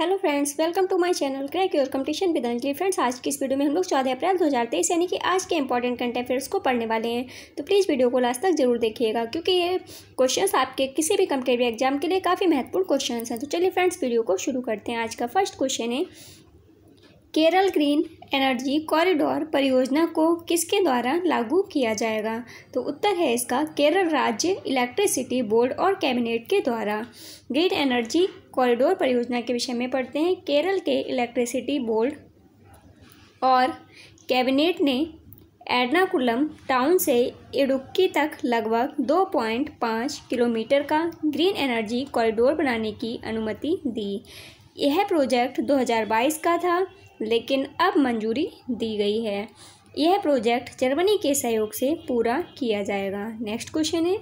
hello friends welcome to my channel crack your competition विदांजलि friends आज की इस video में हम लोग चौदह अप्रैल 2023 यानी कि आज के इंपॉर्टेंट करंट अफेयर्स को पढ़ने वाले हैं तो प्लीज़ वीडियो को लास्ट तक जरूर देखिएगा क्योंकि ये क्वेश्चंस आपके किसी भी कंपटेटिव एग्जाम के लिए काफ़ी महत्वपूर्ण क्वेश्चन हैं तो चलिए फ्रेंड्स वीडियो को शुरू करते हैं आज का फर्स्ट क्वेश्चन है केरल ग्रीन एनर्जी कॉरिडोर परियोजना को किसके द्वारा लागू किया जाएगा तो उत्तर है इसका केरल राज्य इलेक्ट्रिसिटी बोर्ड और कैबिनेट के द्वारा ग्रीन एनर्जी कॉरिडोर परियोजना के विषय में पढ़ते हैं केरल के इलेक्ट्रिसिटी बोर्ड और कैबिनेट ने एर्नाकुलम टाउन से इडुक्की तक लगभग दो पॉइंट पाँच किलोमीटर का ग्रीन एनर्जी कॉरिडोर बनाने की अनुमति दी यह प्रोजेक्ट 2022 का था लेकिन अब मंजूरी दी गई है यह प्रोजेक्ट जर्मनी के सहयोग से पूरा किया जाएगा नेक्स्ट क्वेश्चन है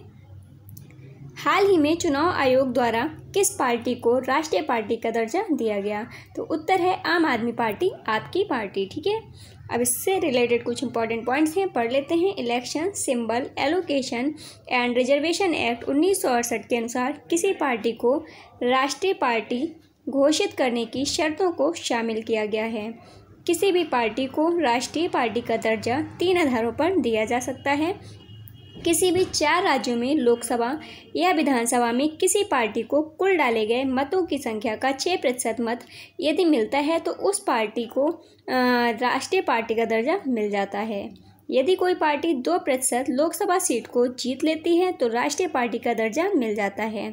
हाल ही में चुनाव आयोग द्वारा किस पार्टी को राष्ट्रीय पार्टी का दर्जा दिया गया तो उत्तर है आम आदमी पार्टी आपकी पार्टी ठीक है अब इससे रिलेटेड कुछ इंपॉर्टेंट पॉइंट्स हैं पढ़ लेते हैं election symbol allocation and reservation act उन्नीस के अनुसार किसी पार्टी को राष्ट्रीय पार्टी घोषित करने की शर्तों को शामिल किया गया है किसी भी पार्टी को राष्ट्रीय पार्टी का दर्जा तीन आधारों पर दिया जा सकता है किसी भी चार राज्यों में लोकसभा या विधानसभा में किसी पार्टी को कुल डाले गए मतों की संख्या का छः प्रतिशत मत यदि मिलता है तो उस पार्टी को राष्ट्रीय पार्टी का दर्जा मिल जाता है यदि कोई पार्टी दो प्रतिशत लोकसभा सीट को जीत लेती है तो राष्ट्रीय पार्टी का दर्जा मिल जाता है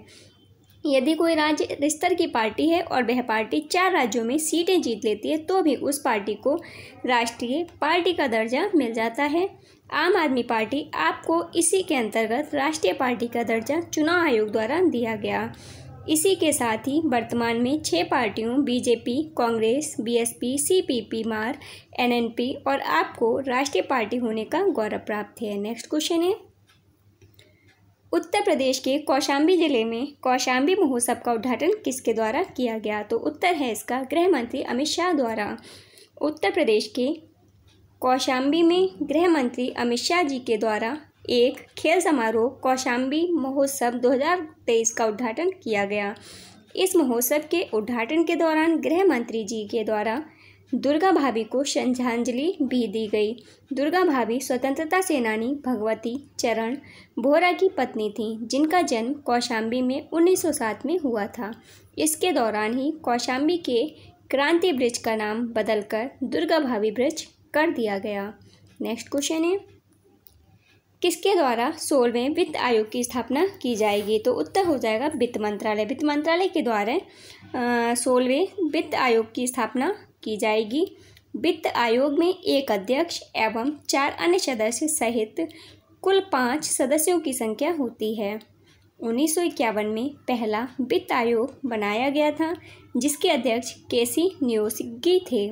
यदि कोई राज्य स्तर की पार्टी है और वह पार्टी चार राज्यों में सीटें जीत लेती है तो भी उस पार्टी को राष्ट्रीय पार्टी का दर्जा मिल जाता है आम आदमी पार्टी आपको इसी के अंतर्गत राष्ट्रीय पार्टी का दर्जा चुनाव आयोग द्वारा दिया गया इसी के साथ ही वर्तमान में छः पार्टियों बीजेपी कांग्रेस बीएसपी सीपीपी मार एनएनपी और आपको राष्ट्रीय पार्टी होने का गौरव प्राप्त है नेक्स्ट क्वेश्चन है उत्तर प्रदेश के कौशाम्बी जिले में कौशाम्बी महोत्सव का उद्घाटन किसके द्वारा किया गया तो उत्तर है इसका गृह मंत्री अमित शाह द्वारा उत्तर प्रदेश के कौशाम्बी में गृह मंत्री अमित शाह जी के द्वारा एक खेल समारोह कौशाम्बी महोत्सव 2023 का उद्घाटन किया गया इस महोत्सव के उद्घाटन के दौरान गृह मंत्री जी के द्वारा दुर्गा भाभी को श्रद्धांजलि भी दी गई दुर्गा भाभी स्वतंत्रता सेनानी भगवती चरण बोहरा की पत्नी थीं जिनका जन्म कौशाम्बी में 1907 में हुआ था इसके दौरान ही कौशाम्बी के क्रांति ब्रिज का नाम बदलकर दुर्गा भाभी ब्रिज कर दिया गया नेक्स्ट क्वेश्चन है किसके द्वारा सोलहवें वित्त आयोग की स्थापना की जाएगी तो उत्तर हो जाएगा वित्त मंत्रालय वित्त मंत्रालय के द्वारा सोलहवें वित्त आयोग की स्थापना की जाएगी वित्त आयोग में एक अध्यक्ष एवं चार अन्य सदस्य सहित कुल पाँच सदस्यों की संख्या होती है उन्नीस सौ इक्यावन में पहला वित्त आयोग बनाया गया था जिसके अध्यक्ष के सी न्योसिगी थे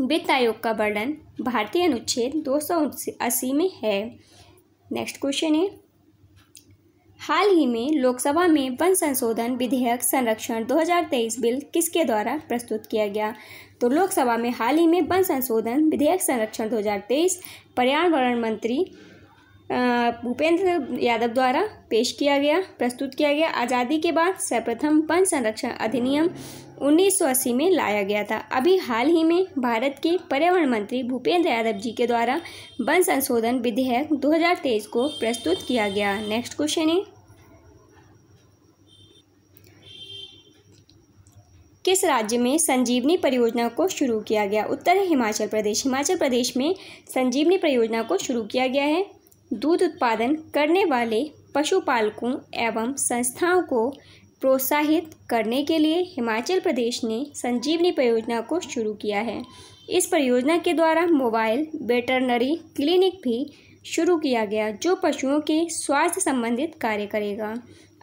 वित्त आयोग का वर्णन भारतीय अनुच्छेद दो सौ अस्सी में है नेक्स्ट क्वेश्चन है हाल ही में लोकसभा में वन संशोधन विधेयक संरक्षण 2023 बिल किसके द्वारा प्रस्तुत किया गया तो लोकसभा में हाल ही में वन संशोधन विधेयक संरक्षण 2023 पर्यावरण मंत्री भूपेंद्र यादव द्वारा पेश किया गया प्रस्तुत किया गया आज़ादी के बाद सर्वप्रथम वन संरक्षण अधिनियम 1980 में लाया गया था अभी हाल ही में भारत के पर्यावरण मंत्री भूपेंद्र यादव जी के द्वारा वन संशोधन विधेयक 2023 को प्रस्तुत किया गया नेक्स्ट क्वेश्चन है किस राज्य में संजीवनी परियोजना को शुरू किया गया उत्तर है हिमाचल प्रदेश हिमाचल प्रदेश में संजीवनी परियोजना को शुरू किया गया है दूध उत्पादन करने वाले पशुपालकों एवं संस्थाओं को प्रोत्साहित करने के लिए हिमाचल प्रदेश ने संजीवनी परियोजना को शुरू किया है इस परियोजना के द्वारा मोबाइल वेटरनरी क्लिनिक भी शुरू किया गया जो पशुओं के स्वास्थ्य संबंधित कार्य करेगा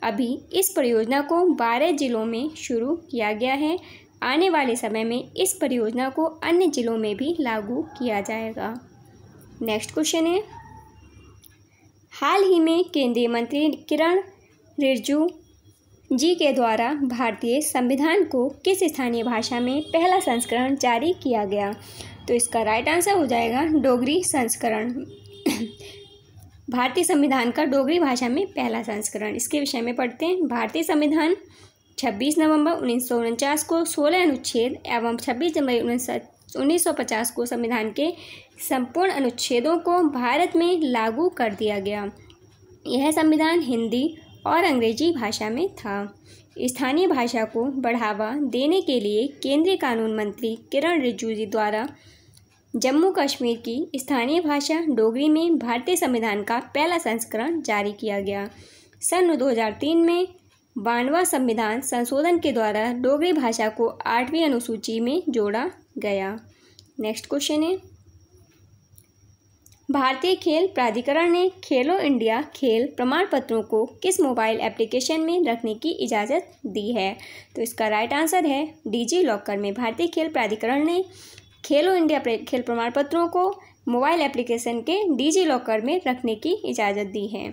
अभी इस परियोजना को बारह जिलों में शुरू किया गया है आने वाले समय में इस परियोजना को अन्य जिलों में भी लागू किया जाएगा नेक्स्ट क्वेश्चन है हाल ही में केंद्रीय मंत्री किरण रिजिजू जी के द्वारा भारतीय संविधान को किस स्थानीय भाषा में पहला संस्करण जारी किया गया तो इसका राइट आंसर हो जाएगा डोगरी संस्करण भारतीय संविधान का डोगरी भाषा में पहला संस्करण इसके विषय में पढ़ते हैं भारतीय संविधान 26 नवंबर उन्नीस को 16 अनुच्छेद एवं 26 जनवरी उन्नीस को संविधान के संपूर्ण अनुच्छेदों को भारत में लागू कर दिया गया यह संविधान हिंदी और अंग्रेजी भाषा में था स्थानीय भाषा को बढ़ावा देने के लिए केंद्रीय कानून मंत्री किरण रिजिजू द्वारा जम्मू कश्मीर की स्थानीय भाषा डोगरी में भारतीय संविधान का पहला संस्करण जारी किया गया सन 2003 में बानवा संविधान संशोधन के द्वारा डोगरी भाषा को आठवीं अनुसूची में जोड़ा गया नेक्स्ट क्वेश्चन है भारतीय खेल प्राधिकरण ने खेलो इंडिया खेल प्रमाण पत्रों को किस मोबाइल एप्लीकेशन में रखने की इजाज़त दी है तो इसका राइट आंसर है डीजी लॉकर में भारतीय खेल प्राधिकरण ने खेलो इंडिया खेल प्रमाण पत्रों को मोबाइल एप्लीकेशन के डीजी लॉकर में रखने की इजाज़त दी है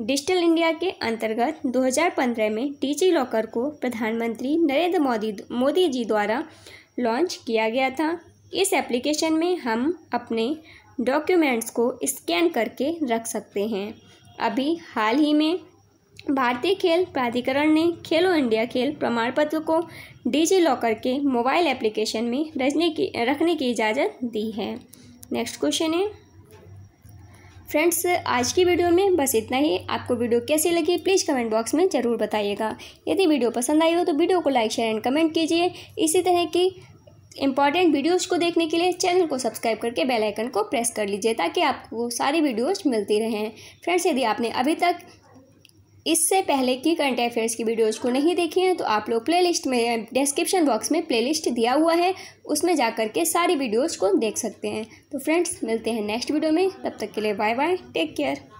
डिजिटल इंडिया के अंतर्गत 2015 में डीजी लॉकर को प्रधानमंत्री नरेंद्र मोदी मोदी जी द्वारा लॉन्च किया गया था इस एप्लीकेशन में हम अपने डॉक्यूमेंट्स को स्कैन करके रख सकते हैं अभी हाल ही में भारतीय खेल प्राधिकरण ने खेलो इंडिया खेल प्रमाण पत्र को डिजी लॉकर के मोबाइल एप्लीकेशन में रखने की रखने की इजाज़त दी है नेक्स्ट क्वेश्चन है फ्रेंड्स आज की वीडियो में बस इतना ही आपको वीडियो कैसी लगी प्लीज़ कमेंट बॉक्स में ज़रूर बताइएगा यदि वीडियो पसंद आई हो तो वीडियो को लाइक शेयर एंड कमेंट कीजिए इसी तरह की इंपॉर्टेंट वीडियोस को देखने के लिए चैनल को सब्सक्राइब करके बेल आइकन को प्रेस कर लीजिए ताकि आपको सारी वीडियोस मिलती रहें फ्रेंड्स यदि आपने अभी तक इससे पहले की करंट अफेयर्स की वीडियोस को नहीं देखी हैं तो आप लोग प्लेलिस्ट में डिस्क्रिप्शन बॉक्स में प्ले दिया हुआ है उसमें जा के सारी वीडियोज़ को देख सकते हैं तो फ्रेंड्स मिलते हैं नेक्स्ट वीडियो में तब तक के लिए बाय बाय टेक केयर